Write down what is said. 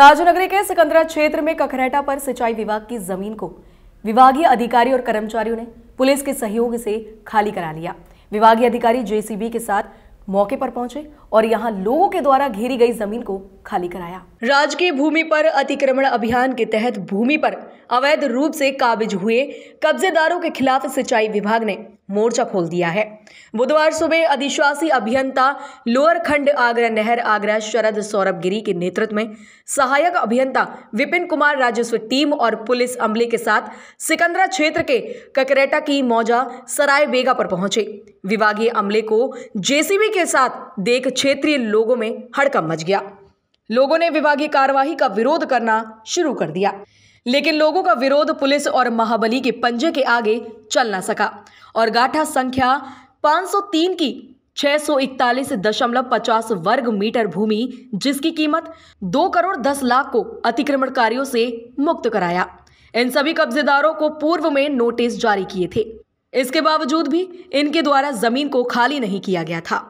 राजनगरी के सिकंदरा क्षेत्र में कखरेटा पर सिंचाई विभाग की जमीन को विभागीय अधिकारी और कर्मचारियों ने पुलिस के सहयोग से खाली करा लिया विभागीय अधिकारी जेसीबी के साथ मौके पर पहुंचे और यहां लोगों के द्वारा घेरी गई जमीन को खाली कराया राज्य भूमि पर अतिक्रमण अभियान के तहत भूमि पर अवैध रूप से काबिज हुए कब्जेदारों के खिलाफ सिंचाई विभाग ने मोर्चा खोल दिया है बुधवार सुबह अधिशासी अभियंता लोअर खंड आगरा नहर आगरा शरद सौरभ गिरी के नेतृत्व में सहायक अभियंता विपिन कुमार राजस्व टीम और पुलिस अमले के साथ सिकंदरा क्षेत्र के ककरेटा की मौजा सराय बेगा पर पहुंचे विभागीय अमले को जेसीबी के साथ देख क्षेत्रीय लोगों में हड़कम मच गया लोगों ने विभागीय कार्यवाही का विरोध करना शुरू कर दिया लेकिन लोगों का विरोध पुलिस और महाबली के पंजे के आगे चल ना सका और गाठा संख्या 503 की छह वर्ग मीटर भूमि जिसकी कीमत दो करोड़ दस लाख को अतिक्रमणकारियों से मुक्त कराया इन सभी कब्जेदारों को पूर्व में नोटिस जारी किए थे इसके बावजूद भी इनके द्वारा जमीन को खाली नहीं किया गया था